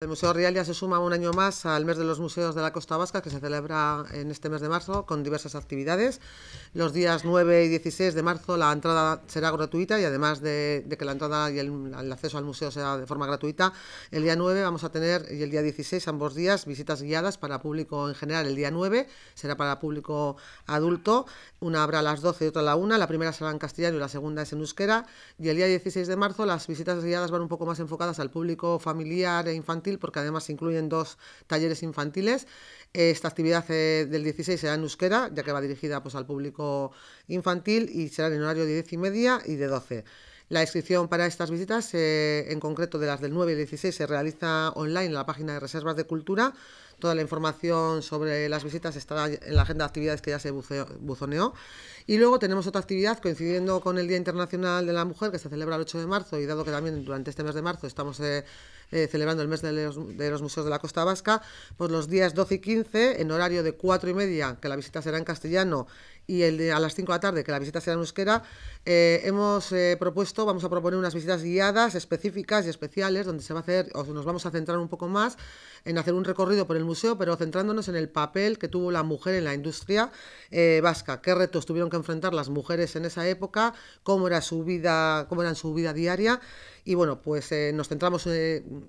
El Museo ya se suma un año más al mes de los museos de la Costa Vasca, que se celebra en este mes de marzo con diversas actividades. Los días 9 y 16 de marzo la entrada será gratuita y además de, que la entrada y el, acceso al museo sea de forma gratuita, el día 9 vamos a tener y el día 16, ambos días, visitas guiadas para público en general. El día 9 será para público adulto, una habrá a las 12 y otra a la 1, la primera será en castellano y la segunda es en euskera. Y el día 16 de marzo las visitas guiadas van un poco más enfocadas al público familiar e infantil porque además incluyen dos talleres infantiles. Esta actividad eh, del 16 será en euskera, ya que va dirigida pues, al público infantil y será en horario de 10 y media y de 12. La inscripción para estas visitas, eh, en concreto de las del 9 y 16, se realiza online en la página de Reservas de Cultura. Toda la información sobre las visitas está en la agenda de actividades que ya se buzoneó. Y luego tenemos otra actividad coincidiendo con el Día Internacional de la Mujer, que se celebra el 8 de marzo, y dado que también durante este mes de marzo estamos eh, eh, celebrando el mes de los, museos de la Costa Vasca, pues los días 12 y 15, en horario de 4 y media, que la visita será en castellano, y el de, a las 5 de la tarde, que la visita será en euskera, eh, hemos eh, propuesto, vamos a proponer unas visitas guiadas específicas y especiales, donde se va a hacer, o nos vamos a centrar un poco más en hacer un recorrido por el museo, pero centrándonos en el papel que tuvo la mujer en la industria vasca, qué retos tuvieron que enfrentar las mujeres en esa época, cómo era su vida, cómo era su vida diaria. Y bueno, pues nos centramos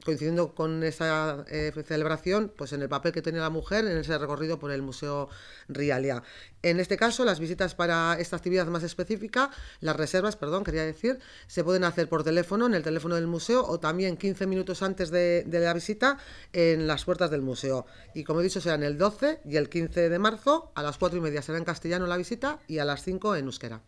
coincidiendo con esa eh, celebración, pues en el papel que tenía la mujer en ese recorrido por el Museo Rialia. En este caso, las visitas para esta actividad más específica, las reservas, perdón, quería decir, se pueden hacer por teléfono, en el teléfono del museo, o también 15 minutos antes de, de la visita en las puertas del museo. Y como he dicho, serán el 12 y el 15 de marzo, a las 4 y media será en castellano la visita y a las 5 en euskera.